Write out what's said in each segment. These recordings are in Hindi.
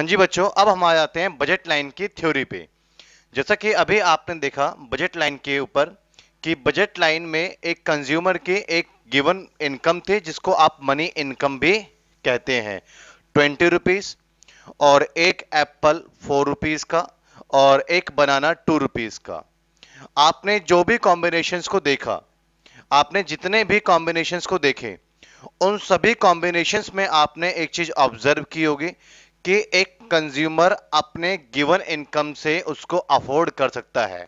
हाँ जी बच्चों अब हम आ जाते हैं बजट लाइन की थ्योरी पे जैसा कि अभी आपने देखा बजट लाइन के ऊपर कि बजट लाइन में एक कंज्यूमर के एक गिवन इनकम थे जिसको आप मनी इनकम भी कहते हैं ट्वेंटी रुपीज और एक एप्पल फोर रुपीज का और एक बनाना टू रुपीज का आपने जो भी कॉम्बिनेशन को देखा आपने जितने भी कॉम्बिनेशन को देखे उन सभी कॉम्बिनेशन में आपने एक चीज ऑब्जर्व की होगी कि एक कंज्यूमर अपने गिवन इनकम से उसको अफोर्ड कर सकता है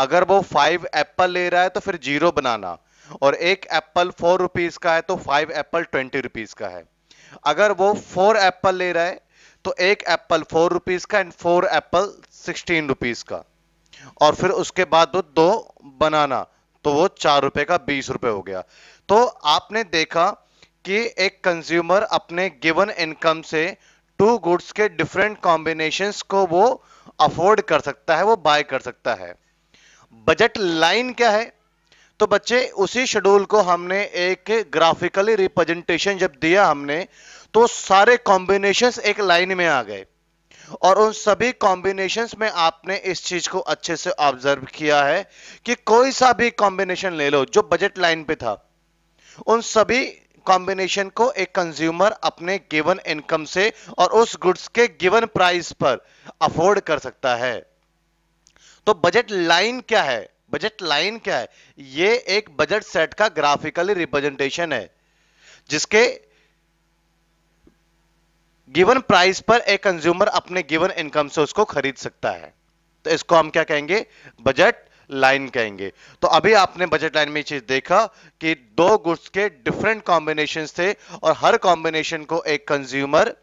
अगर वो फाइव एप्पल ले रहा है तो फिर जीरो बनाना और एक एप्पल फोर रुपीज का है तो फाइव एप्पल ट्वेंटी रुपीज का है अगर वो फोर एप्पल ले रहा है तो एक एप्पल फोर रुपीज का and four apple sixteen rupees का और फिर उसके बाद वो दो बनाना तो वो चार रुपए का बीस रुपए हो गया तो आपने देखा कि एक कंज्यूमर अपने गिवन इनकम से टू गुड्स के डिफरेंट कॉम्बिनेशन को वो अफोर्ड कर सकता है वो बाय कर सकता है बजट लाइन क्या है तो बच्चे उसी शेड्यूल को हमने एक ग्राफिकली रिप्रेजेंटेशन जब दिया हमने तो सारे कॉम्बिनेशंस एक लाइन में आ गए और उन सभी कॉम्बिनेशंस में आपने इस चीज को अच्छे से ऑब्जर्व किया है कि कोई सा भी कॉम्बिनेशन ले लो जो बजट लाइन पे था उन सभी कॉम्बिनेशन को एक कंज्यूमर अपने गिवन इनकम से और उस गुड्स के गिवन प्राइस पर अफोर्ड कर सकता है तो बजट लाइन क्या है बजट लाइन क्या है यह एक बजट सेट का ग्राफिकली रिप्रेजेंटेशन है जिसके गिवन प्राइस पर एक कंज्यूमर अपने गिवन इनकम से उसको खरीद सकता है तो इसको हम क्या कहेंगे बजट लाइन कहेंगे तो अभी आपने बजट लाइन में चीज देखा कि दो गुड्स के डिफरेंट कॉम्बिनेशन थे और हर कॉम्बिनेशन को एक कंज्यूमर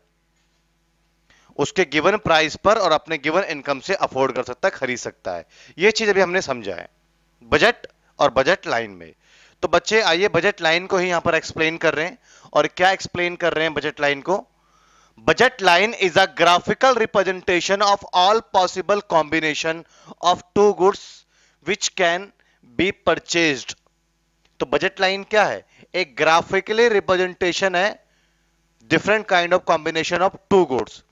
उसके गिवन प्राइस पर और अपने गिवन इनकम से अफोर्ड कर सकता है खरीद सकता है यह चीज अभी हमने समझा है बजट और बजट लाइन में तो बच्चे आइए बजट लाइन को ही यहां पर एक्सप्लेन कर रहे हैं और क्या एक्सप्लेन कर रहे हैं बजट लाइन को budget line is a graphical representation of all possible combination of two goods which can be purchased तो बजट लाइन क्या है एक ग्राफिकली रिप्रेजेंटेशन है different kind of combination of two goods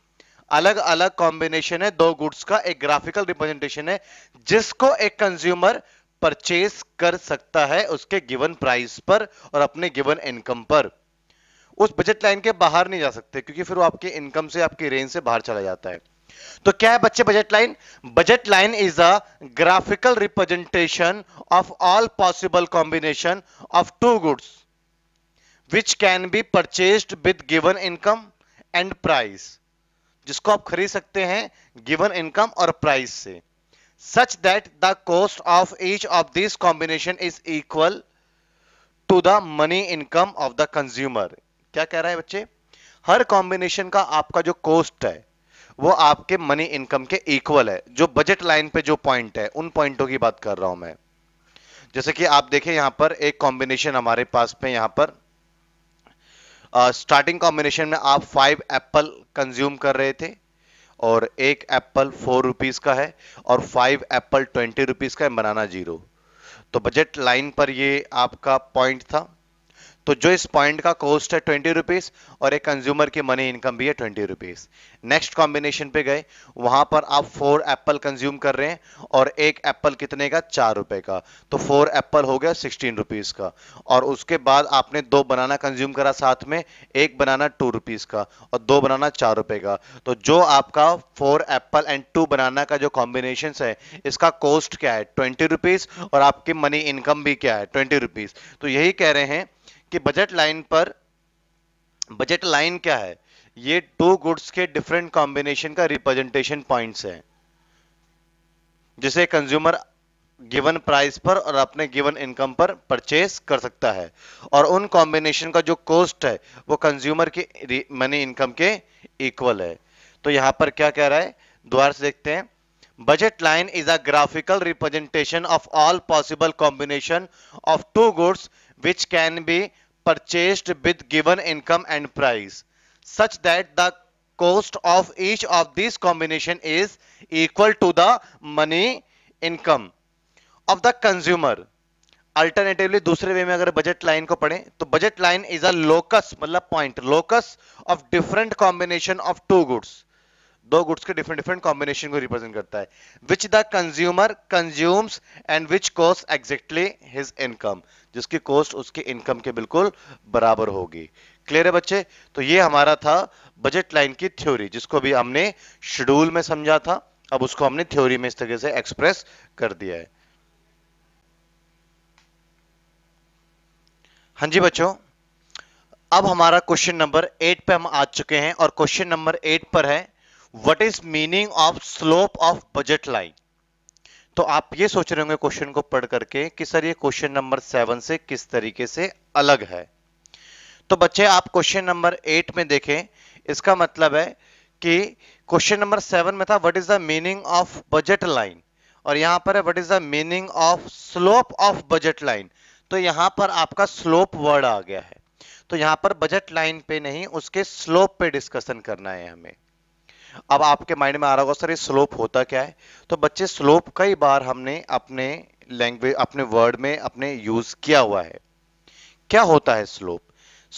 अलग अलग कॉम्बिनेशन है दो गुड्स का एक ग्राफिकल रिप्रेजेंटेशन है जिसको एक कंज्यूमर परचेज कर सकता है उसके गिवन प्राइस पर और अपने गिवन इनकम पर उस बजट लाइन के बाहर नहीं जा सकते क्योंकि फिर वो आपके इनकम से आपकी रेंज से बाहर चला जाता है तो क्या है बच्चे budget line budget line is a graphical representation of all possible combination of two goods which can be purchased with given income and price जिसको आप खरीद सकते हैं गिवन इनकम और प्राइस से such that the cost of each of this combination is equal to the money income of the consumer क्या कह रहा है बच्चे हर कॉम्बिनेशन का आपका जो कॉस्ट है वो आपके मनी इनकम के इक्वल है जो बजट लाइन पे जो पॉइंट है उन पॉइंटों की बात कर रहा हूं मैं जैसे कि आप देखें यहां पर एक कॉम्बिनेशन हमारे पास में यहां पर स्टार्टिंग uh, कॉम्बिनेशन में आप फाइव एप्पल कंज्यूम कर रहे थे और एक एप्पल फोर रुपीज का है और फाइव एप्पल ट्वेंटी रुपीज का है बनाना जीरो तो बजट लाइन पर ये आपका पॉइंट था तो जो इस पॉइंट का कॉस्ट है ट्वेंटी रुपीज और एक कंज्यूमर की मनी इनकम भी है ट्वेंटी रुपीज नेक्स्ट कॉम्बिनेशन पे गए वहां पर आप फोर एप्पल कंज्यूम कर रहे हैं और एक एप्पल कितने का चार रुपए का तो फोर एप्पल हो गया सिक्सटीन रुपीज का और उसके बाद आपने दो बनाना कंज्यूम करा साथ में एक बनाना टू रुपीज का और दो बनाना चार रुपए का तो जो आपका four apple and two banana का जो कॉम्बिनेशन है इसका कॉस्ट क्या है ट्वेंटी रुपीज और आपकी मनी इनकम भी क्या है ट्वेंटी रुपीज तो यही कह रहे हैं कि बजट लाइन पर बजट लाइन क्या है ये टू गुड्स के डिफरेंट कॉम्बिनेशन का रिप्रेजेंटेशन पॉइंट्स है जिसे कंज्यूमर गिवन प्राइस पर और अपने गिवन इनकम पर परचेस कर सकता है और उन कॉम्बिनेशन का जो कॉस्ट है वो कंज्यूमर के मनी इनकम के इक्वल है तो यहां पर क्या कह रहा है द्वार से देखते हैं budget line is a graphical representation of all possible combination of two goods which can be purchased with given income and price such that the cost of each of these combination is equal to the money income of the consumer alternatively दूसरे वे में अगर बजट लाइन को पढ़ें तो budget line is a locus मतलब point locus of different combination of two goods दो गुड्स के डिफरेंट डिफरेंट कॉम्बिनेशन को रिप्रेजेंट करता है which the consumer consumes and which cost exactly his income जिसकी कॉस्ट उसके इनकम के बिल्कुल बराबर होगी क्लियर है बच्चे तो ये हमारा था बजट लाइन की थ्योरी जिसको भी हमने शेड्यूल में समझा था अब उसको हमने थ्योरी में इस तरीके से एक्सप्रेस कर दिया है हाँ जी बच्चों अब हमारा क्वेश्चन नंबर एट पे हम आ चुके हैं और क्वेश्चन नंबर एट पर है what is meaning of slope of budget line तो आप ये सोच रहे होंगे क्वेश्चन को पढ़ करके कि सर ये क्वेश्चन नंबर सेवन से किस तरीके से अलग है तो बच्चे आप क्वेश्चन नंबर एट में देखें इसका मतलब है कि क्वेश्चन नंबर सेवन में था what is the meaning of budget line और यहां पर है what is the meaning of slope of budget line तो यहां पर आपका स्लोप वर्ड आ गया है तो यहां पर बजट लाइन पे नहीं उसके स्लोप पे डिस्कशन करना है हमें अब आपके माइंड में आ रहा होगा सर ये स्लोप होता क्या है तो बच्चे स्लोप कई बार हमने अपने लैंग्वेज अपने वर्ड में अपने यूज किया हुआ है क्या होता है स्लोप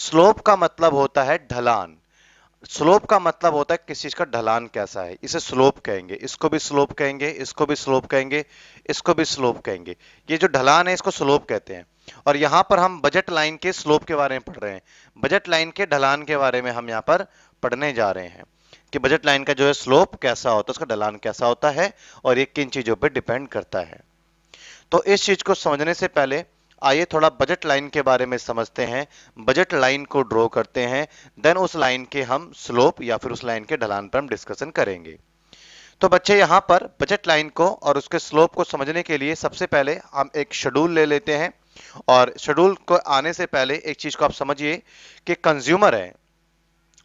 स्लोप का मतलब होता है ढलान स्लोप का मतलब होता है किस चीज का ढलान कैसा है इसे स्लोप कहेंगे इसको भी स्लोप कहेंगे इसको भी स्लोप कहेंगे इसको भी स्लोप कहेंगे ये जो ढलान है इसको स्लोप कहते हैं और यहां पर हम बजट लाइन के स्लोप के बारे में पढ़ रहे हैं बजट लाइन के ढलान के बारे में हम यहां पर पढ़ने जा रहे हैं कि बजट लाइन का जो है स्लोप कैसा होता है उसका ढलान कैसा होता है और ये किन चीज़ों पर डिपेंड करता है तो इस चीज़ को समझने से पहले आइए थोड़ा बजट लाइन के बारे में समझते हैं बजट लाइन को ड्रॉ करते हैं देन उस लाइन के हम स्लोप या फिर उस लाइन के ढलान पर हम डिस्कशन करेंगे तो बच्चे यहां पर बजट लाइन को और उसके स्लोप को समझने के लिए सबसे पहले हम एक शेड्यूल ले लेते हैं और शेड्यूल को आने से पहले एक चीज़ को आप समझिए कि कंज्यूमर है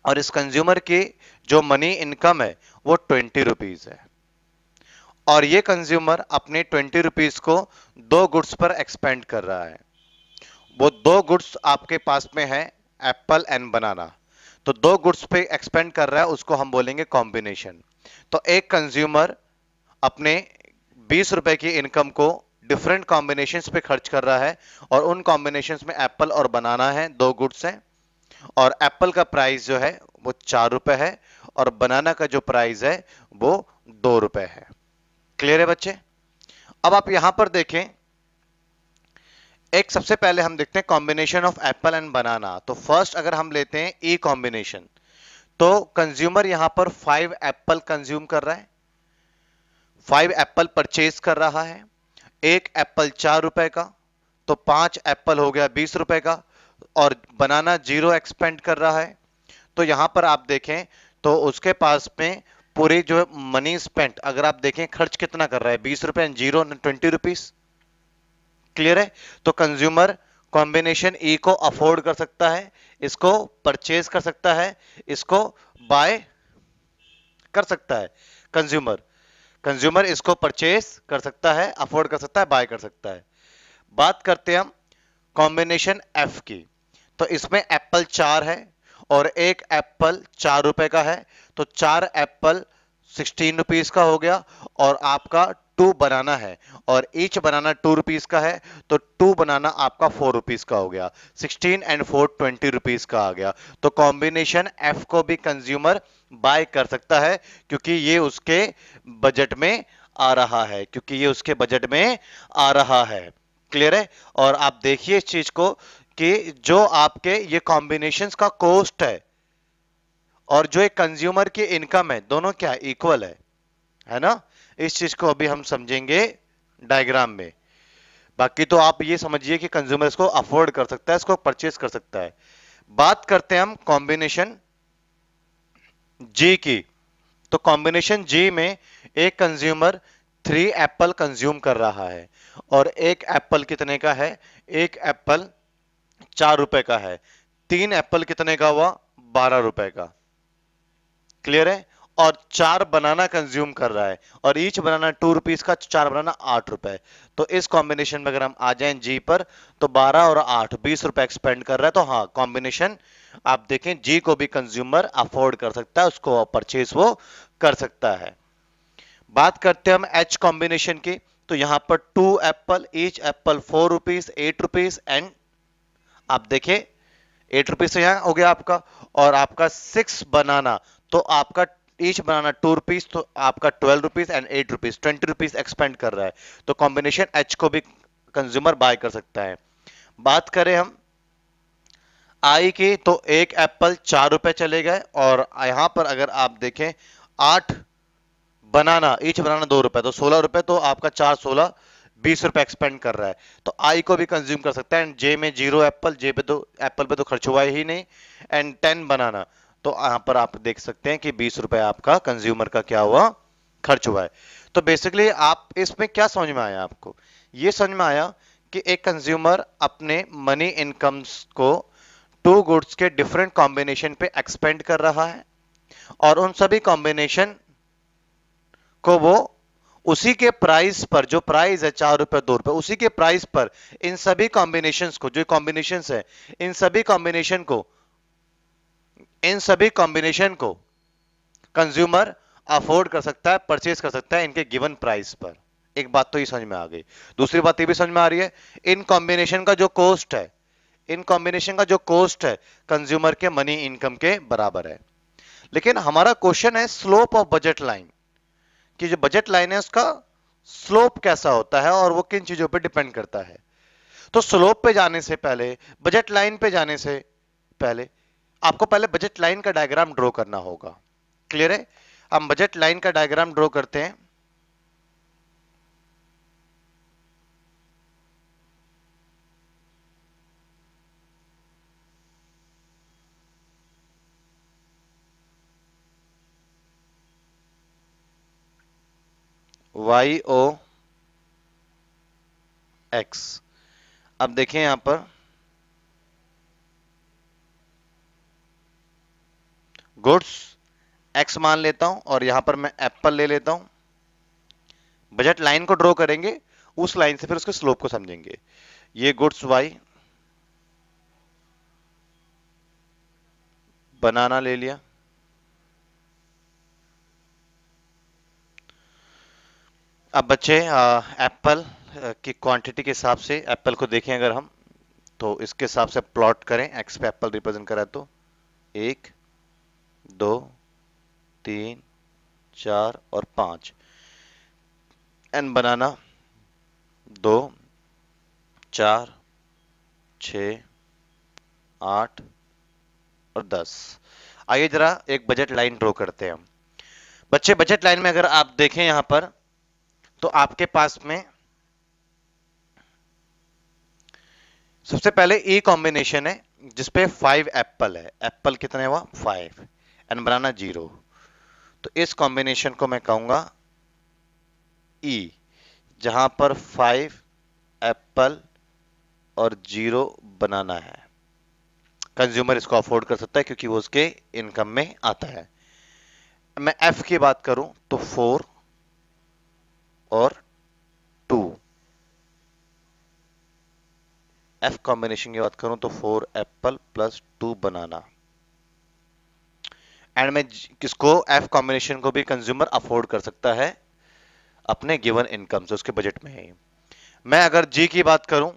और इस कंज्यूमर की जो मनी इनकम है वो ट्वेंटी रुपीज है और ये कंज्यूमर अपने ट्वेंटी रुपीज को दो गुड्स पर एक्सपेंड कर रहा है वो दो गुड्स आपके पास में है एप्पल एंड बनाना तो दो गुड्स पे एक्सपेंड कर रहा है उसको हम बोलेंगे कॉम्बिनेशन तो एक कंज्यूमर अपने बीस रुपए की इनकम को डिफरेंट कॉम्बिनेशन पे खर्च कर रहा है और उन कॉम्बिनेशन में एप्पल और बनाना है दो गुड्स हैं और एप्पल का प्राइस जो है वो चार रुपए है और बनाना का जो प्राइस है वो दो रुपए है क्लियर है बच्चे अब आप यहां पर देखें एक सबसे पहले हम देखते हैं combination of apple and banana तो फर्स्ट अगर हम लेते हैं ई e कॉम्बिनेशन तो कंज्यूमर यहां पर फाइव एप्पल कंज्यूम कर रहा है फाइव एप्पल परचेज कर रहा है एक एप्पल चार रुपए का तो पांच एप्पल हो गया बीस रुपए का और बनाना जीरो एक्सपेंड कर रहा है तो यहां पर आप देखें तो उसके पास में पूरे जो मनी स्पेंट अगर आप देखें खर्च कितना कर रहा है बीस रुपए जीरो ट्वेंटी रुपीज क्लियर है तो कंज्यूमर कॉम्बिनेशन ई को अफोर्ड कर सकता है इसको परचेज कर सकता है इसको बाय कर सकता है कंज्यूमर कंज्यूमर इसको परचेज कर सकता है अफोर्ड कर सकता है बाय कर सकता है बात करते हैं हम कॉम्बिनेशन एफ की तो इसमें एप्पल चार है और एक एप्पल चार रुपए का है तो चार एप्पल सिक्सटीन रुपीज का हो गया और आपका टू बनाना है और ईच बनाना टू रुपीज का है तो टू बनाना आपका फोर रुपीज का हो गया sixteen and four twenty rupees का आ गया तो कॉम्बिनेशन एफ को भी कंज्यूमर बाय कर सकता है क्योंकि ये उसके बजट में आ रहा है क्योंकि ये उसके बजट में आ रहा है क्लियर है और आप देखिए इस चीज को कि जो आपके ये कॉम्बिनेशंस का कॉस्ट है और जो एक कंज्यूमर की इनकम है दोनों क्या इक्वल है है ना इस चीज को अभी हम समझेंगे डायग्राम में बाकी तो आप ये समझिए कि कंज्यूमर इसको अफोर्ड कर सकता है इसको परचेज कर सकता है बात करते हैं हम कॉम्बिनेशन जी की तो कॉम्बिनेशन जी में एक कंज्यूमर थ्री एप्पल कंज्यूम कर रहा है और एक एप्पल कितने का है एक एप्पल चार रुपए का है तीन एप्पल कितने का हुआ बारह रुपए का क्लियर है और चार बनाना कंज्यूम कर रहा है और ईच बनाना टू रुपीज का चार बनाना आठ रुपए तो इस कॉम्बिनेशन में अगर हम आ जाए जी पर तो बारह और आठ बीस रुपए एक्सपेंड कर रहा है तो हाँ कॉम्बिनेशन आप देखें जी को भी कंज्यूमर अफोर्ड कर सकता है उसको परचेज वो कर सकता है बात करते हैं हम एच कॉम्बिनेशन की तो यहां पर two apple each apple four rupees eight rupees and आप देखें एट रुपीज तो यहाँ हो गया आपका और आपका सिक्स बनाना तो आपका ईच बनाना टू रुपीज तो आपका twelve rupees and eight rupees twenty rupees expend कर रहा है तो कॉम्बिनेशन एच को भी कंज्यूमर बाय कर सकता है बात करें हम आई की तो एक एप्पल चार रुपए चले गए और यहां पर अगर आप देखें आठ बनाना ईच बनाना दो रुपए तो सोलह रुपए तो आपका चार सोलह बीस रुपए एक्सपेंड कर रहा है तो आई को भी कंज्यूम कर सकता है एंड जे में जीरो एप्पल जे पे तो एप्पल पे तो खर्च हुआ ही नहीं एंड टेन बनाना तो यहां पर आप देख सकते हैं कि बीस रुपए आपका कंज्यूमर का क्या हुआ खर्च हुआ है तो बेसिकली आप इसमें क्या समझ में आया आपको ये समझ में आया कि एक कंज्यूमर अपने मनी इनकम्स को टू गुड्स के डिफरेंट कॉम्बिनेशन पे एक्सपेंड कर रहा है और उन सभी कॉम्बिनेशन को वो उसी के प्राइस पर जो प्राइस है चार रुपए दो रुपए उसी के प्राइस पर इन सभी कॉम्बिनेशन को जो कॉम्बिनेशन है इन सभी कॉम्बिनेशन को इन सभी कॉम्बिनेशन को कंज्यूमर अफोर्ड कर सकता है परचेज कर सकता है इनके गिवन प्राइस पर एक बात तो ये समझ में आ गई दूसरी बात ये भी समझ में आ रही है इन कॉम्बिनेशन का जो कॉस्ट है इन कॉम्बिनेशन का जो कॉस्ट है कंज्यूमर के मनी इनकम के बराबर है लेकिन हमारा क्वेश्चन है स्लोप ऑफ बजट लाइन कि जो बजट लाइन है उसका स्लोप कैसा होता है और वो किन चीजों पर डिपेंड करता है तो स्लोप पे जाने से पहले बजट लाइन पे जाने से पहले आपको पहले बजट लाइन का डायग्राम ड्रॉ करना होगा क्लियर है हम बजट लाइन का डायग्राम ड्रॉ करते हैं वाई ओ एक्स अब देखें यहां पर गुड्स एक्स मान लेता हूं और यहां पर मैं एप्पल ले लेता हूं बजट लाइन को ड्रॉ करेंगे उस लाइन से फिर उसके स्लोप को समझेंगे ये गुड्स वाई बनाना ले लिया अब बच्चे एप्पल की क्वांटिटी के हिसाब से एप्पल को देखें अगर हम तो इसके हिसाब से प्लॉट करें एक्स पे एप्पल रिप्रेजेंट करा तो एक दो तीन चार और पांच एन बनाना दो चार छ आठ और दस आइए जरा एक बजट लाइन ड्रॉ करते हैं हम बच्चे बजट लाइन में अगर आप देखें यहां पर तो आपके पास में सबसे पहले ए e कॉम्बिनेशन है जिसपे फाइव एप्पल है एप्पल कितने हुआ फाइव एंड बनाना जीरो तो इस कॉम्बिनेशन को मैं कहूंगा ई e, जहां पर फाइव एप्पल और जीरो बनाना है कंज्यूमर इसको अफोर्ड कर सकता है क्योंकि वो उसके इनकम में आता है मैं एफ की बात करूं तो फोर और टू एफ कॉम्बिनेशन की बात करूं तो four apple plus two banana and मैं किसको एफ कॉम्बिनेशन को भी कंज्यूमर अफोर्ड कर सकता है अपने गिवन इनकम से उसके बजट में है मैं अगर जी की बात करूं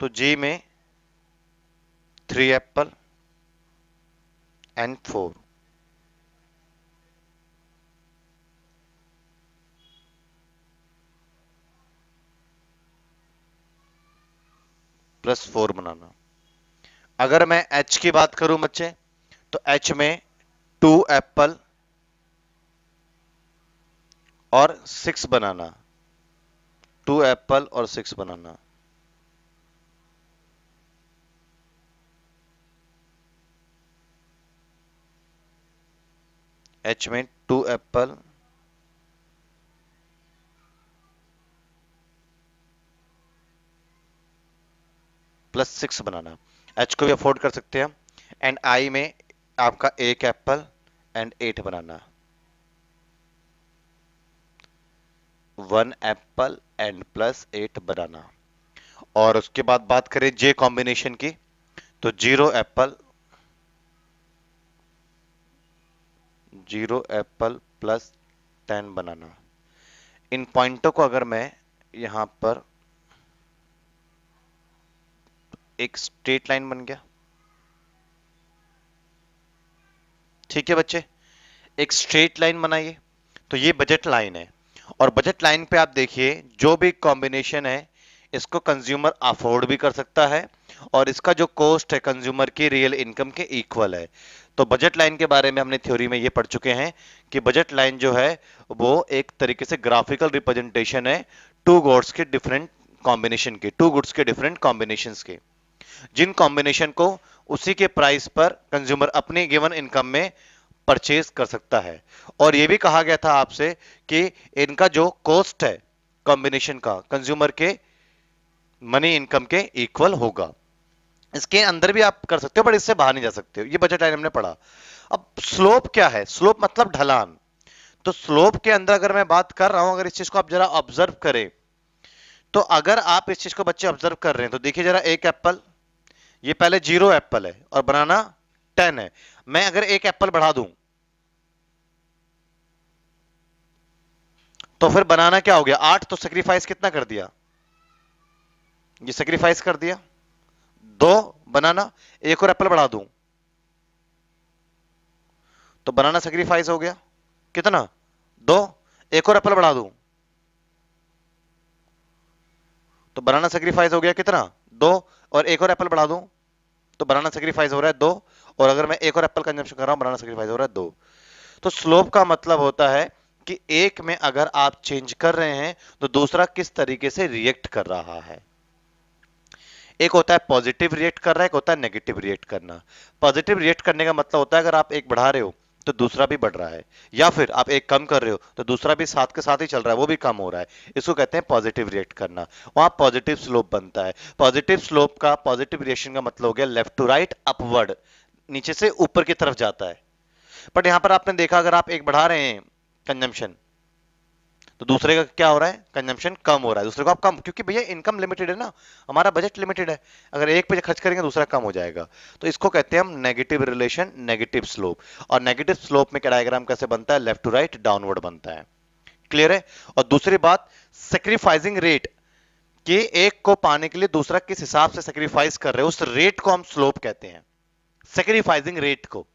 तो जी में three apple and four plus four banana अगर मैं एच की बात करूं बच्चे तो एच में टू एप्पल और सिक्स बनाना टू एप्पल और सिक्स बनाना एच में two apple plus six banana H को भी अफोर्ड कर सकते हैं एंड आई में आपका एक apple and eight banana one apple and plus eight banana और उसके बाद बात करें जे कॉम्बिनेशन की तो zero apple zero apple plus ten banana इन पॉइंटों को अगर मैं यहां पर एक स्ट्रेट लाइन बन गया ठीक है बच्चे एक स्ट्रेट लाइन बनाइए तो ये बजट लाइन है और बजट लाइन पे आप देखिए जो भी कॉम्बिनेशन है इसको कंज्यूमर अफोर्ड भी कर सकता है और इसका जो कॉस्ट है कंज्यूमर की रियल इनकम के इक्वल है तो बजट लाइन के बारे में हमने थ्योरी में ये पढ़ चुके हैं कि बजट लाइन जो है वो एक तरीके से ग्राफिकल रिप्रेजेंटेशन है टू गोड्स के डिफरेंट कॉम्बिनेशन के टू गुड्स के डिफरेंट कॉम्बिनेशन के जिन कॉम्बिनेशन को उसी के प्राइस पर कंज्यूमर अपने गिवन इनकम में परचेज कर सकता है और ये भी कहा गया था आपसे कि इनका जो कॉस्ट है कॉम्बिनेशन का कंज्यूमर के मनी इनकम के इक्वल होगा इसके अंदर भी आप कर सकते हो बट इससे बाहर नहीं जा सकते हो ये बजट आइटम ने पढ़ा अब स्लोप क्या है स्लोप मतलब ढलान तो स्लोप के अंदर अगर मैं बात कर रहा हूं अगर इस चीज को आप जरा ऑब्जर्व करें तो अगर आप इस चीज को बच्चे ऑब्जर्व कर रहे हैं तो देखिए जरा एक एप्पल ये पहले जीरो एप्पल है और बनाना टेन है मैं अगर एक एप्पल बढ़ा दूं तो फिर बनाना क्या हो गया आठ तो सेक्रीफाइस कितना कर दिया ये सेक्रीफाइस कर दिया दो बनाना एक और एप्पल बढ़ा दूं तो बनाना सेक्रीफाइस हो गया कितना दो एक और एप्पल बढ़ा दूं तो बनाना सेक्रीफाइस हो गया कितना दो और एक और एप्पल बढ़ा दूं तो बनाना सेक्रीफाइस हो रहा है दो और अगर मैं एक और एप्पल कंजम्पन कर रहा हूं बनाना सेक्रीफाइस हो रहा है दो तो स्लोप का मतलब होता है कि एक में अगर आप चेंज कर रहे हैं तो दूसरा किस तरीके से रिएक्ट कर रहा है एक होता है पॉजिटिव रिएक्ट है एक होता है नेगेटिव रिएक्ट करना पॉजिटिव रिएक्ट करने का मतलब होता है अगर आप एक बढ़ा रहे हो तो दूसरा भी बढ़ रहा है या फिर आप एक कम कर रहे हो तो दूसरा भी साथ के साथ ही चल रहा है वो भी कम हो रहा है इसको कहते हैं पॉजिटिव रिएक्ट करना वहां पॉजिटिव स्लोप बनता है पॉजिटिव स्लोप का पॉजिटिव रिएक्शन का मतलब हो गया लेफ्ट टू राइट अपवर्ड नीचे से ऊपर की तरफ जाता है बट यहां पर आपने देखा अगर आप एक बढ़ा रहे हैं कंजम्पशन तो दूसरे का क्या हो रहा है कंजम्पशन कम हो रहा है दूसरे को आप कम क्योंकि भैया इनकम लिमिटेड है ना हमारा बजट लिमिटेड है अगर एक पे खर्च करेंगे दूसरा कम हो जाएगा तो इसको कहते हैं हम नेगेटिव रिलेशन नेगेटिव स्लोप और नेगेटिव स्लोप में डायग्राम कैसे बनता है लेफ्ट टू राइट डाउनवर्ड बनता है क्लियर है और दूसरी बात सेक्रीफाइजिंग रेट कि एक को पाने के लिए दूसरा किस हिसाब से सेक्रीफाइस कर रहे हो उस रेट को हम स्लोप कहते हैं सेक्रीफाइजिंग रेट को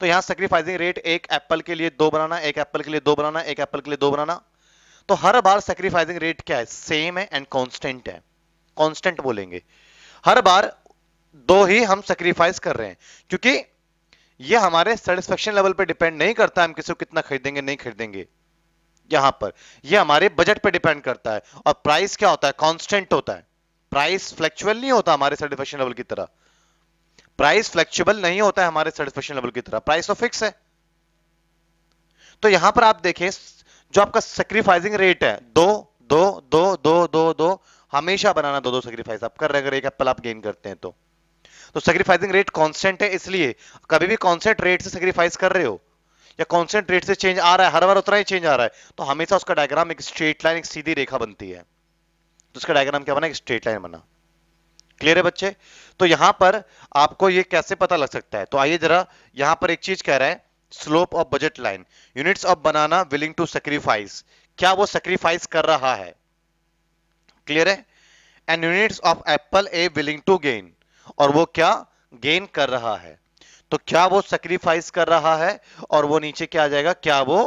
तो यहां सेक्रीफाइजिंग रेट एक एप्पल के लिए दो बनाना एक एप्पल के लिए दो बनाना एक एप्पल के लिए दो बनाना तो हर बार सेक्रीफाइसिंग रेट क्या है सेम है एंड कॉन्स्टेंट है कॉन्स्टेंट बोलेंगे हर बार दो ही हम सेक्रीफाइस कर रहे हैं क्योंकि ये हमारे सेटिस्फेक्शन लेवल पे डिपेंड नहीं करता हम किसी को कितना खरीदेंगे नहीं खरीदेंगे यहां पर ये हमारे बजट पे डिपेंड करता है और प्राइस क्या होता है कांस्टेंट होता है प्राइस फ्लेक्चुअल नहीं होता हमारे सेटिस्फेक्शन लेवल की तरह प्राइस फ्लेक्चुअल नहीं होता है हमारे सेटिस्फेक्शन लेवल की तरह प्राइस तो फिक्स है तो यहां पर आप देखें जो आपका सेक्रीफाइसिंग रेट है दो दो दो दो दो दो हमेशा बनाना दो दो सेक्रीफाइस आप कर रहे अगर एक एप्पल आप गेन करते हैं तो तो सेक्रीफाइसिंग रेट कांस्टेंट है इसलिए कभी भी कांस्टेंट रेट से सेक्रीफाइस कर रहे हो या कांस्टेंट रेट से चेंज आ रहा है हर बार उतना ही चेंज आ रहा है तो हमेशा उसका डायग्राम एक स्ट्रेट लाइन एक सीधी रेखा बनती है तो उसका डायग्राम क्या बना एक स्ट्रेट लाइन बना क्लियर है बच्चे तो यहां पर आपको ये कैसे पता लग सकता है तो आइए जरा यहां पर एक चीज कह रहे हैं slope of budget line units of banana willing to sacrifice क्या वो सेक्रीफाइस कर रहा है क्लियर है and units of apple a willing to gain और वो क्या गेन कर रहा है तो क्या वो सेक्रीफाइस कर रहा है और वो नीचे क्या आ जाएगा क्या वो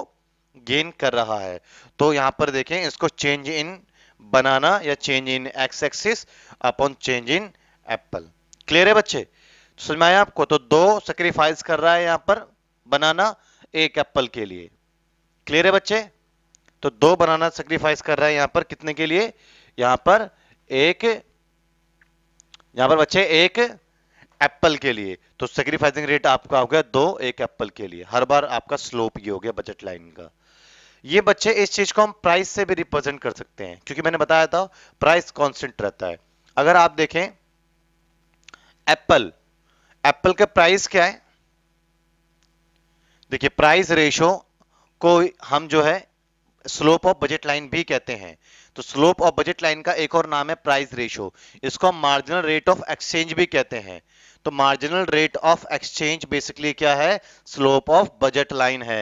गेन कर रहा है तो यहां पर देखें इसको चेंज इन बनाना या change in X axis upon change in apple clear है बच्चे समझ में आया आपको तो दो सेक्रीफाइस कर रहा है यहां पर बनाना एक एप्पल के लिए क्लियर है बच्चे तो दो बनाना सेक्रीफाइस कर रहा है यहां पर कितने के लिए यहां पर एक यहां पर बच्चे एक एप्पल के लिए तो सेक्रीफाइसिंग रेट आपका हो गया दो एक एप्पल के लिए हर बार आपका स्लोप ये हो गया बजट लाइन का ये बच्चे इस चीज को हम प्राइस से भी रिप्रेजेंट कर सकते हैं क्योंकि मैंने बताया था प्राइस कॉन्स्टेंट रहता है अगर आप देखें एप्पल एप्पल का प्राइस क्या है देखिए प्राइस रेशो को हम जो है स्लोप ऑफ बजट लाइन भी कहते हैं तो स्लोप ऑफ बजट लाइन का एक और नाम है प्राइस रेशो इसको हम मार्जिनल रेट ऑफ एक्सचेंज भी कहते हैं तो marginal rate of exchange basically क्या है स्लोप ऑफ बजट लाइन है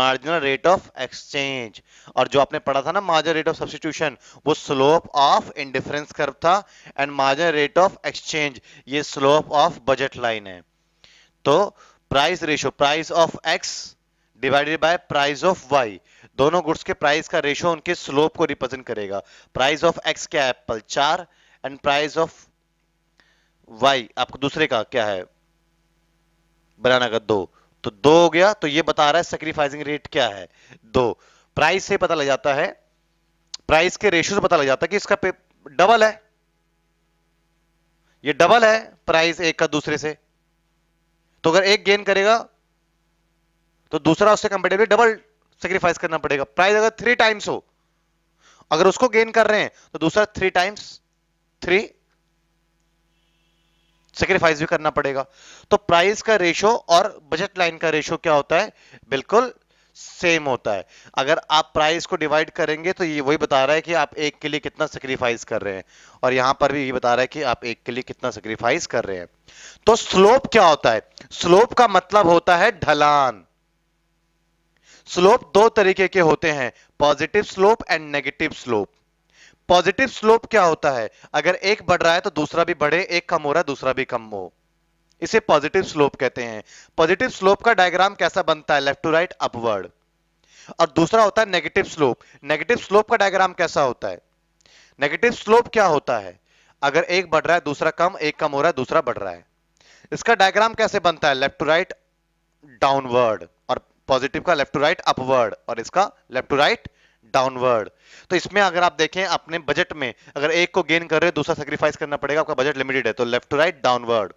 मार्जिनल रेट ऑफ एक्सचेंज और जो आपने पढ़ा था ना मार्जिनल रेट ऑफ सब्सटीट्यूशन वो स्लोप ऑफ इंडिफरेंस कर्व था and marginal rate of exchange ये स्लोप ऑफ बजट लाइन है तो price ratio price of X divided by price of Y दोनों गुड्स के प्राइस का रेशो उनके स्लोप को रिप्रेजेंट करेगा प्राइस ऑफ एक्स क्या है एप्पल चार एंड प्राइस ऑफ वाई आपको दूसरे का क्या है बनाना का दो तो दो हो गया तो ये बता रहा है सेक्रीफाइसिंग रेट क्या है दो प्राइस से पता लग जाता है प्राइस के रेशियो से पता लग जाता है कि इसका डबल है ये डबल है प्राइस एक का दूसरे से तो अगर एक गेन करेगा तो दूसरा उससे कंपेटेबली डबल सेक्रीफाइस करना पड़ेगा प्राइस अगर थ्री टाइम्स हो अगर उसको गेन कर रहे हैं तो दूसरा थ्री टाइम्स थ्री सेक्रीफाइस भी करना पड़ेगा तो प्राइस का रेशो और बजट लाइन का रेशो क्या होता है बिल्कुल सेम होता है अगर आप प्राइस को डिवाइड करेंगे तो ये वही बता रहा है कि आप एक के लिए कितना सेक्रीफाइस कर रहे हैं और यहां पर भी ये बता रहा है कि आप एक के लिए कितना सेक्रीफाइस कर रहे हैं तो स्लोप क्या होता है स्लोप का मतलब होता है ढलान स्लोप दो तरीके के होते हैं positive slope and negative slope positive slope क्या होता है अगर एक बढ़ रहा है तो दूसरा भी बढ़े एक कम हो रहा है दूसरा भी कम हो इसे पॉजिटिव स्लोप कहते हैं पॉजिटिव स्लोप का डायग्राम कैसा बनता है लेफ्ट टू राइट अपवर्ड और दूसरा होता है नेगेटिव स्लोप नेगेटिव स्लोप का डायग्राम कैसा होता है नेगेटिव स्लोप क्या होता है अगर एक बढ़ रहा है दूसरा कम एक कम हो रहा है दूसरा बढ़ रहा है इसका डायग्राम कैसे बनता है लेफ्ट टू राइट डाउनवर्ड और पॉजिटिव का लेफ्ट टू राइट अपवर्ड और इसका लेफ्ट टू राइट डाउनवर्ड तो इसमें अगर आप देखें अपने बजट में अगर एक को गेन कर रहे हैं दूसरा सेक्रीफाइस करना पड़ेगा आपका बजट लिमिटेड है तो लेफ्ट टू राइट डाउनवर्ड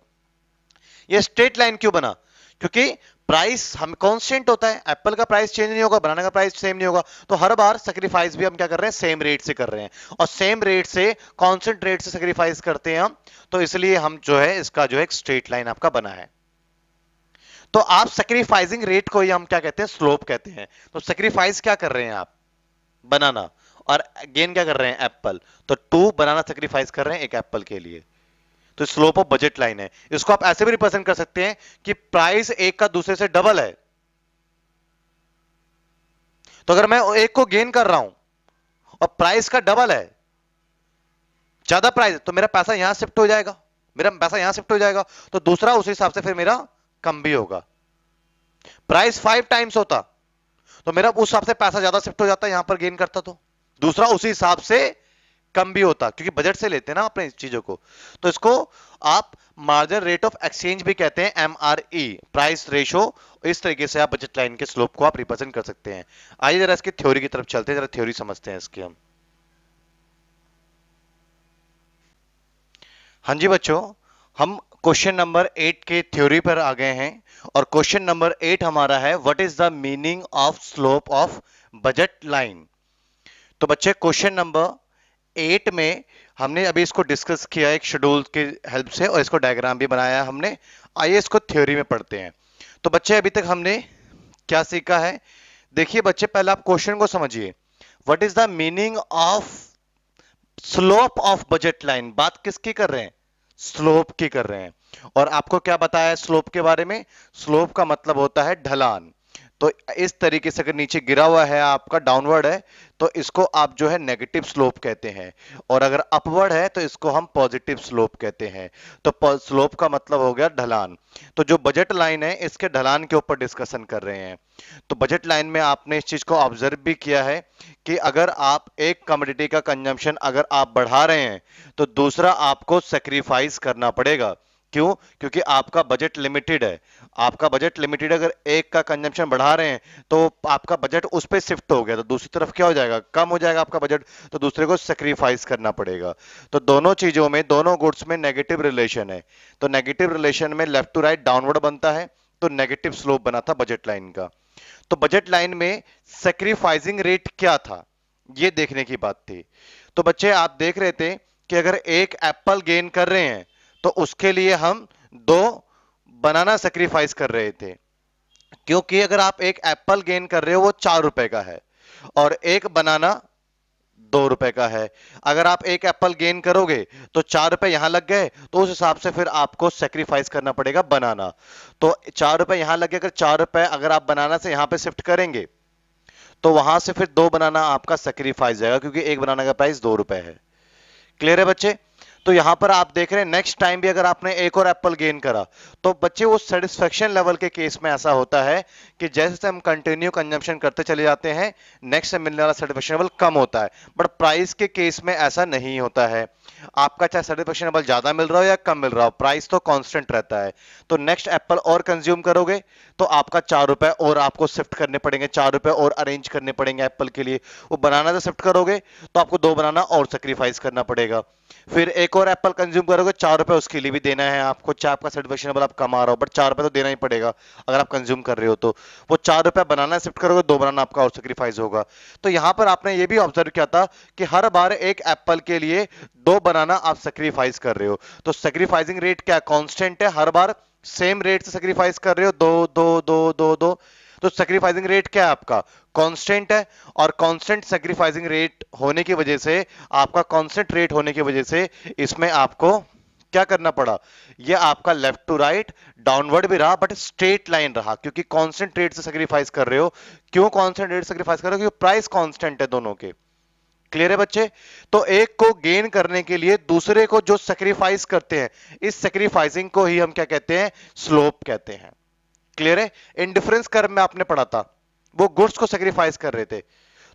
ये स्ट्रेट लाइन क्यों बना क्योंकि प्राइस हम कॉन्स्टेंट होता है एप्पल का प्राइस चेंज नहीं होगा बनाना का प्राइस सेम नहीं होगा तो हर बार सेक्रीफाइस भी हम क्या कर रहे हैं सेम रेट से कर रहे हैं और सेम रेट से कॉन्स्टेंट रेट से सेक्रीफाइस करते हैं हम तो इसलिए हम जो है इसका जो है स्ट्रेट लाइन आपका बना है तो आप सेक्रीफाइसिंग रेट को ही हम क्या कहते हैं स्लोप कहते हैं तो सेक्रीफाइस क्या कर रहे हैं आप बनाना और गेन क्या कर रहे हैं एप्पल तो टू बनाना सेक्रीफाइस कर रहे हैं एक एप्पल के लिए तो स्लोप ऑफ बजट लाइन है इसको आप ऐसे भी रिप्रेजेंट कर सकते हैं कि प्राइस एक का दूसरे से डबल है तो अगर मैं एक को गेन कर रहा हूं और प्राइस का डबल है ज्यादा प्राइस तो मेरा पैसा यहां शिफ्ट हो जाएगा मेरा पैसा यहां शिफ्ट हो जाएगा तो दूसरा उस हिसाब से फिर मेरा कम भी होगा प्राइस फाइव टाइम्स होता तो मेरा उस हिसाब से पैसा ज्यादा शिफ्ट हो जाता है यहां पर गेन करता तो दूसरा उसी हिसाब से कम भी होता क्योंकि बजट से लेते हैं ना अपने चीजों को तो इसको आप मार्जिन रेट ऑफ एक्सचेंज भी कहते हैं M R E price ratio इस तरीके से आप बजट लाइन के स्लोप को आप रिप्रेजेंट कर सकते हैं आइए जरा इसकी थ्योरी की तरफ चलते हैं जरा थ्योरी समझते हैं इसके हम हाँ जी बच्चों हम क्वेश्चन नंबर एट के थ्योरी पर आ गए हैं और क्वेश्चन नंबर एट हमारा है what is the meaning of slope of budget line तो बच्चे क्वेश्चन नंबर एट में हमने अभी इसको डिस्कस किया एक शेड्यूल के हेल्प से और इसको डायग्राम भी बनाया हमने आइए इसको थ्योरी में पढ़ते हैं तो बच्चे अभी तक हमने क्या सीखा है देखिए बच्चे पहले आप क्वेश्चन को समझिए what is the meaning of slope of budget line बात किसकी कर रहे हैं स्लोप की कर रहे हैं और आपको क्या बताया स्लोप के बारे में स्लोप का मतलब होता है ढलान तो इस तरीके से अगर नीचे गिरा हुआ है आपका डाउनवर्ड है तो इसको आप जो है नेगेटिव स्लोप कहते हैं और अगर अपवर्ड है तो इसको हम पॉजिटिव स्लोप कहते हैं तो स्लोप का मतलब हो गया ढलान तो जो बजट लाइन है इसके ढलान के ऊपर डिस्कशन कर रहे हैं तो बजट लाइन में आपने इस चीज को ऑब्जर्व भी किया है कि अगर आप एक कमोडिटी का कंजम्पशन अगर आप बढ़ा रहे हैं तो दूसरा आपको सेक्रीफाइस करना पड़ेगा क्यों क्योंकि आपका बजट लिमिटेड है आपका बजट लिमिटेड अगर एक का कंजम्पशन बढ़ा रहे हैं तो आपका बजट उस पर शिफ्ट हो गया तो दूसरी तरफ क्या हो जाएगा कम हो जाएगा आपका बजट तो दूसरे को सेक्रीफाइस करना पड़ेगा तो दोनों चीजों में दोनों गुड्स में नेगेटिव रिलेशन है तो नेगेटिव रिलेशन में लेफ्ट टू राइट डाउनवर्ड बनता है तो नेगेटिव स्लोप बना था बजट लाइन का तो बजट लाइन में सेक्रीफाइसिंग रेट क्या था ये देखने की बात थी तो बच्चे आप देख रहे थे कि अगर एक एप्पल गेन कर रहे हैं तो उसके लिए हम दो बनाना सेक्रीफाइस कर रहे थे क्योंकि अगर आप एक एप्पल गेन कर रहे हो वो चार रुपए का है और एक बनाना दो रुपए का है अगर आप एक एप्पल गेन करोगे तो चार रुपए यहां लग गए तो उस हिसाब से फिर आपको सेक्रीफाइस करना पड़ेगा बनाना तो चार रुपए यहां लग गए अगर चार रुपए अगर आप बनाना से यहां पे शिफ्ट करेंगे तो वहां से फिर दो बनाना आपका सेक्रीफाइस जाएगा क्योंकि एक बनाना का प्राइस दो रुपए है क्लियर है बच्चे तो यहां पर आप देख रहे हैं नेक्स्ट टाइम भी अगर आपने एक और एप्पल गेन करा तो बच्चे वो सेटिस्फेक्शन लेवल के केस में ऐसा होता है कि जैसे हम कंटिन्यू कंजम्पशन करते चले जाते हैं नेक्स्ट से मिलने वाला सेटिस्फेक्शन लेवल कम होता है बट प्राइस के केस में ऐसा नहीं होता है आपका चाहे सर्टिफिकेशन एप्पल ज्यादा मिल रहा हो या कम मिल रहा हो प्राइस तो कांस्टेंट रहता है तो नेक्स्ट एप्पल और कंज्यूम करोगे तो आपका चार रुपए और आपको शिफ्ट करने पड़ेंगे चार रुपए और अरेंज करने पड़ेंगे एप्पल के लिए वो बनाना से शिफ्ट करोगे तो आपको दो बनाना और सेक्रीफाइस करना पड़ेगा फिर एक और एप्पल कंज्यूम करोगे चार रुपए उसके लिए भी देना है आपको चाहे आपका सर्टिफिकेशन एप्पल आप कमा रहा हो बट चार रुपए तो देना ही पड़ेगा अगर आप कंज्यूम कर रहे हो तो वो चार रुपए बनाना शिफ्ट करोगे दो बनाना आपका और सेक्रीफाइस होगा तो यहां पर आपने ये भी ऑब्जर्व किया था कि हर बार एक एप्पल के लिए दो बनाना आप सेक्रीफाइस कर रहे हो तो सेक्रीफाइसिंग रेट क्या कॉन्स्टेंट है हर बार सेम रेट से सेक्रीफाइस कर रहे हो दो दो दो दो दो तो सेक्रीफाइसिंग रेट क्या है आपका कांस्टेंट है और कांस्टेंट सेक्रीफाइसिंग रेट होने की वजह से आपका कांस्टेंट रेट होने की वजह से इसमें आपको क्या करना पड़ा ये आपका लेफ्ट टू राइट डाउनवर्ड भी रहा बट स्ट्रेट लाइन रहा क्योंकि कांस्टेंट रेट से सेक्रीफाइस कर रहे हो क्यों कांस्टेंट रेट सेक्रीफाइस कर रहे हो क्योंकि प्राइस कॉन्स्टेंट है दोनों के क्लियर है बच्चे तो एक को गेन करने के लिए दूसरे को जो सेक्रीफाइस करते हैं इस सेक्रीफाइसिंग को ही हम क्या कहते हैं स्लोप कहते हैं क्लियर है इंडिफरेंस कर में आपने पढ़ा था वो गुड्स को सेक्रीफाइस कर रहे थे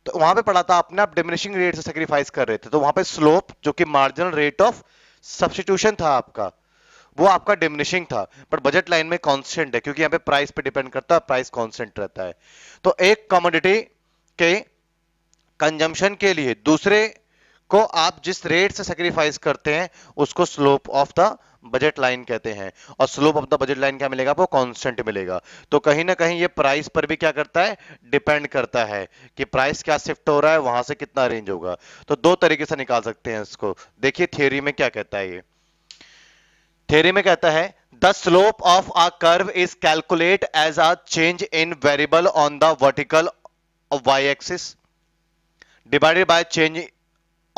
तो वहां पे पढ़ा था आपने आप डिमिनिशिंग रेट से सेक्रीफाइस कर रहे थे तो वहां पे स्लोप जो कि मार्जिनल रेट ऑफ सब्सिट्यूशन था आपका वो आपका डिमिनिशिंग था बट बजट लाइन में कॉन्स्टेंट है क्योंकि यहां पे प्राइस पे डिपेंड करता है प्राइस कॉन्स्टेंट रहता है तो एक कमोडिटी के कंजम्पशन के लिए दूसरे को आप जिस रेट से सेक्रीफाइस करते हैं उसको slope of the budget line कहते हैं और slope of the budget line क्या मिलेगा वो कांस्टेंट मिलेगा तो कहीं ना कहीं ये प्राइस पर भी क्या करता है डिपेंड करता है कि प्राइस क्या शिफ्ट हो रहा है वहां से कितना रेंज होगा तो दो तरीके से निकाल सकते हैं इसको देखिए थियोरी में क्या कहता है ये थियोरी में कहता है the slope of a curve is calculate as a change in variable on the vertical Y axis divided by change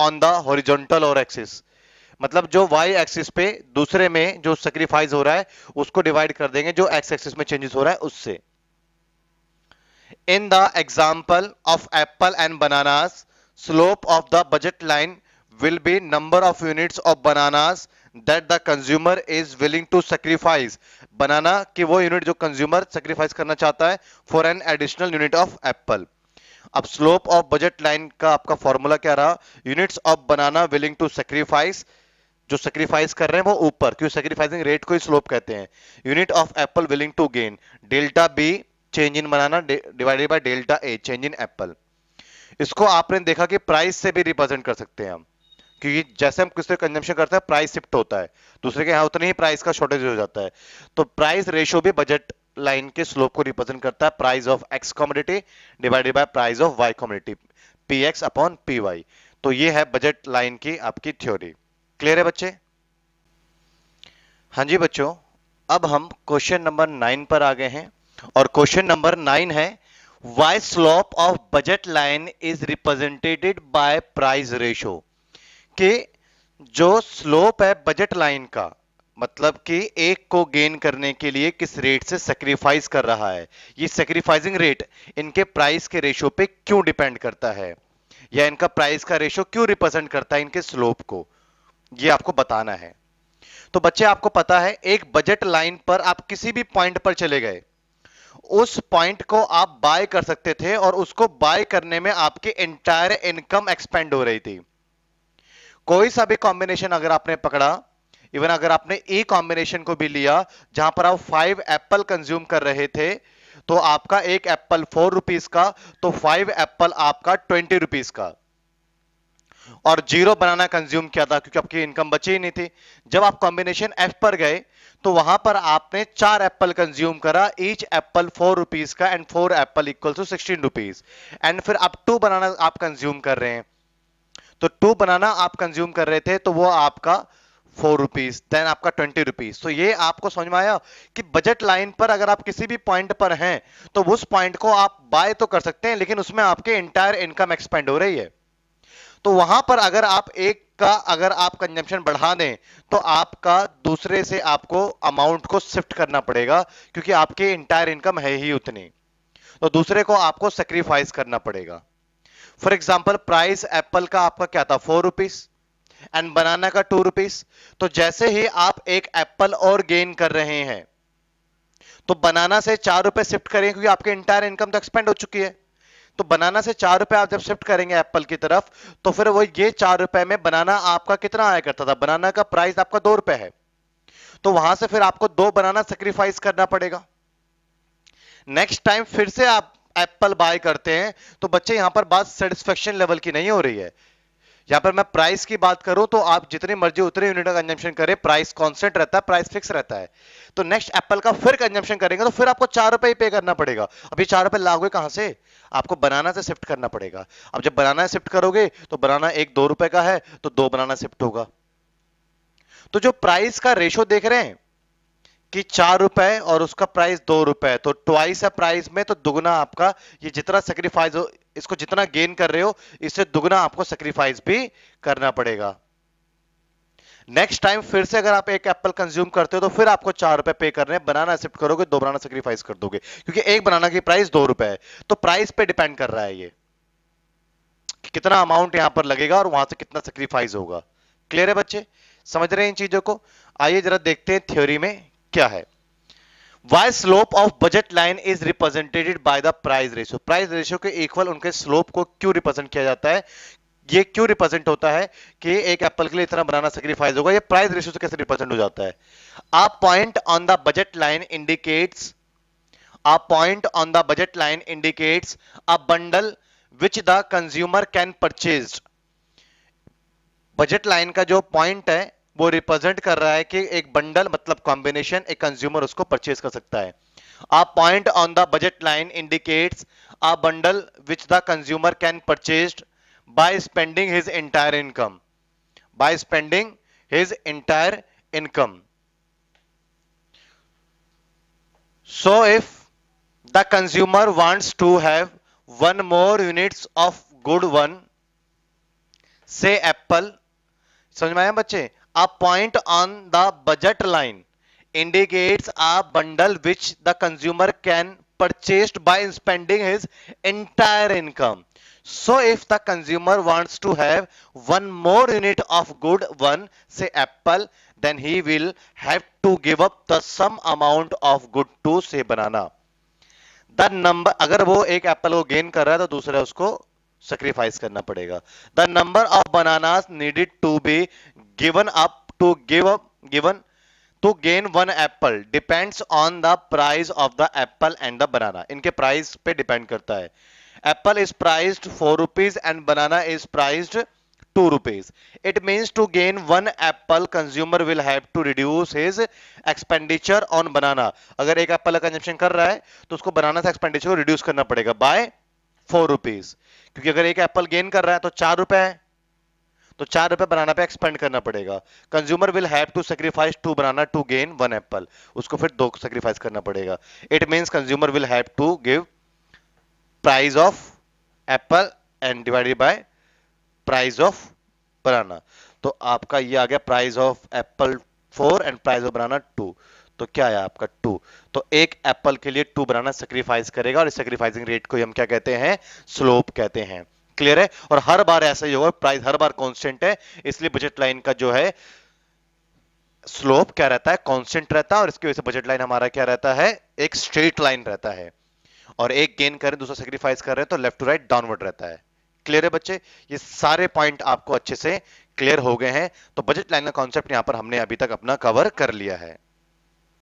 on the horizontal और एक्सिस मतलब जो वाई एक्सिस पे दूसरे में जो सेक्रीफाइस हो रहा है उसको डिवाइड कर देंगे जो एक्स एक्सिस में चेंजेस हो रहा है उससे in the example of apple and bananas slope of the budget line will be number of unit of bananas that the consumer is willing to sacrifice banana की वो यूनिट जो कंज्यूमर सेक्रीफाइस करना चाहता है for an additional unit of apple अब स्लोप ऑफ बजट लाइन का आपका फॉर्मूला क्या रहा units of banana willing to sacrifice जो सेक्रीफाइस कर रहे हैं वो ऊपर क्यों सेक्रीफाइसिंग रेट को ही स्लोप कहते हैं unit of apple willing to gain delta B change in banana divided by delta A change in apple इसको आपने देखा कि प्राइस से भी रिप्रेजेंट कर सकते हैं हम क्योंकि जैसे हम किसी कंजम्पशन करते हैं प्राइस शिफ्ट होता है दूसरे के यहां उतने ही प्राइस का शॉर्टेज हो जाता है तो प्राइस रेशियो भी बजट लाइन के स्लोप को रिप्रेजेंट करता है price of X commodity divided by price of Y commodity P X upon P Y तो ये है बजट लाइन की आपकी थ्योरी क्लियर है बच्चे हाँ जी बच्चों अब हम क्वेश्चन नंबर नाइन पर आ गए हैं और क्वेश्चन नंबर नाइन है why slope of budget line is represented by price ratio के जो स्लोप है बजट लाइन का मतलब कि एक को गेन करने के लिए किस रेट से सेक्रीफाइस कर रहा है ये सेक्रीफाइसिंग रेट इनके प्राइस के रेशो पे क्यों डिपेंड करता है या इनका प्राइस का रेशो क्यों रिप्रेजेंट करता है इनके स्लोप को ये आपको बताना है तो बच्चे आपको पता है एक बजट लाइन पर आप किसी भी पॉइंट पर चले गए उस पॉइंट को आप बाय कर सकते थे और उसको बाय करने में आपकी एंटायर इनकम एक्सपेंड हो रही थी कोई सा भी कॉम्बिनेशन अगर आपने पकड़ा इवन अगर आपने ए कॉम्बिनेशन को भी लिया जहां पर आप फाइव एप्पल कंज्यूम कर रहे थे तो आपका एक एप्पल फोर रुपीज का तो फाइव एप्पल आपका ट्वेंटी रुपीज का और जीरो बनाना कंज्यूम किया था क्योंकि आपकी इनकम बची ही नहीं थी जब आप कॉम्बिनेशन एफ पर गए तो वहां पर आपने चार एप्पल कंज्यूम करा ईच एप्पल फोर रुपीज का and four apple equal to sixteen rupees and फिर आप टू बनाना आप कंज्यूम कर रहे हैं तो टू बनाना आप कंज्यूम कर रहे थे तो वो आपका फोर रुपीज देन आपका ट्वेंटी रुपीज तो ये आपको समझ में आया कि बजट लाइन पर अगर आप किसी भी पॉइंट पर हैं तो उस पॉइंट को आप बाय तो कर सकते हैं लेकिन उसमें आपके इंटायर इनकम एक्सपेंड हो रही है तो वहां पर अगर आप एक का अगर आप कंजम्पशन बढ़ा दें तो आपका दूसरे से आपको अमाउंट को शिफ्ट करना पड़ेगा क्योंकि आपके इंटायर इनकम है ही उतनी तो दूसरे को आपको सेक्रीफाइस करना पड़ेगा फॉर एग्जाम्पल प्राइस एप्पल का आपका क्या था फोर रुपीज एंड बनाना का टू रुपीज तो जैसे ही आप एक एप्पल और गेन कर रहे हैं तो बनाना से चार रुपए शिफ्ट करेंगे क्योंकि आपके इंटायर इनकम तो एक्सपेंड हो चुकी है तो बनाना से चार रुपए आप जब शिफ्ट करेंगे एप्पल की तरफ तो फिर वो ये चार रुपए में बनाना आपका कितना आया करता था बनाना का प्राइस आपका दो रुपए है तो वहां से फिर आपको दो बनाना सेक्रीफाइस करना पड़ेगा नेक्स्ट टाइम फिर से आप एप्पल बाय करते हैं तो बच्चे यहां पर बात सेटिस्फेक्शन लेवल की नहीं हो रही है यहां पर मैं प्राइस की बात करूं तो आप जितने मर्जी उतने यूनिट का कंजम्पशन करें प्राइस कांस्टेंट रहता है प्राइस फिक्स रहता है तो नेक्स्ट एप्पल का फिर कंजम्पशन करेंगे तो फिर आपको चार रुपए ही पे करना पड़ेगा अब ये चार रुपए लागू कहां से आपको बनाना से शिफ्ट करना पड़ेगा अब जब बनाना शिफ्ट करोगे तो बनाना एक दो रुपए का है तो दो बनाना शिफ्ट होगा तो जो प्राइस का रेशो देख रहे हैं कि चार रुपए और उसका प्राइस दो रुपए तो ट्वाइस है प्राइस में तो दुगना आपका ये जितना सेक्रीफाइस इसको जितना गेन कर रहे हो इससे दुगना आपको सेक्रीफाइस भी करना पड़ेगा नेक्स्ट टाइम फिर से अगर आप एक एप्पल कंज्यूम करते हो तो फिर आपको चार रुपए पे करने हैं बनाना एक्सेप्ट करोगे दो बनाना सेक्रीफाइस कर दोगे क्योंकि एक बनाना की प्राइस दो रुपए है तो प्राइस पे डिपेंड कर रहा है ये कि कितना अमाउंट यहां पर लगेगा और वहां से कितना सेक्रीफाइस होगा क्लियर है बच्चे समझ रहे हैं इन चीजों को आइए जरा देखते हैं थ्योरी में क्या है why slope of budget line is represented by the price ratio price ratio के इक्वल उनके स्लोप को क्यों रिप्रेजेंट किया जाता है ये क्यों रिप्रेजेंट होता है कि एक एप्पल के लिए इतना बनाना सेक्रीफाइस होगा ये प्राइस रेशियो से कैसे रिप्रेजेंट हो जाता है a point on the budget line indicates a point on the budget line indicates a bundle which the consumer can purchase budget line का जो पॉइंट है वो रिप्रेजेंट कर रहा है कि एक बंडल मतलब कॉम्बिनेशन एक कंज्यूमर उसको परचेज कर सकता है a point on the budget line indicates a bundle which the consumer can purchase by spending his entire income by spending his entire income so if the consumer wants to have one more units of good one say apple समझ में आया बच्चे a point on the budget line indicates a bundle which the consumer can purchased by spending his entire income so if the consumer wants to have one more unit of good one say apple then he will have to give up the some amount of good to say banana the number agar wo ek apple ko gain kar raha hai to dusra usko sacrifice karna padega the number of bananas needed to be given up to give up given to gain one apple depends on the price of the apple and the banana इनके प्राइस पे डिपेंड करता है apple is prize four rupees and banana is prize two rupees it means to gain one apple consumer will have to reduce his expenditure on banana अगर एक एप्पल कंजन कर रहा है तो उसको बनाना से एक्सपेंडिचर को रिड्यूस करना पड़ेगा बाय फोर रुपीज क्योंकि अगर एक एप्पल गेन कर रहा है तो चार रुपए है तो चार रुपए बनाना पे एक्सपेंड करना पड़ेगा consumer will have to sacrifice two banana to gain one apple उसको फिर दो सेक्रीफाइस करना पड़ेगा it means consumer will have to give prize of apple and divided by prize of banana तो आपका ये आ गया price of apple four and price of banana two तो क्या है आपका टू तो एक एप्पल के लिए टू बनाना सेक्रीफाइस करेगा और सेक्रीफाइसिंग रेट को हम क्या कहते हैं स्लोप कहते हैं क्लियर है और हर बार ऐसा ही होगा प्राइस हर बार कॉन्स्टेंट है इसलिए बजट लाइन का जो है स्लोप क्या रहता है कॉन्स्टेंट रहता है और इसकी वजह से बजट लाइन हमारा क्या रहता है एक स्ट्रेट लाइन रहता है और एक गेन करें दूसरा सेक्रीफाइस कर रहे हैं तो लेफ्ट टू राइट डाउनवर्ड रहता है क्लियर है बच्चे ये सारे पॉइंट आपको अच्छे से क्लियर हो गए हैं तो बजट लाइन का कॉन्सेप्ट यहां पर हमने अभी तक अपना कवर कर लिया है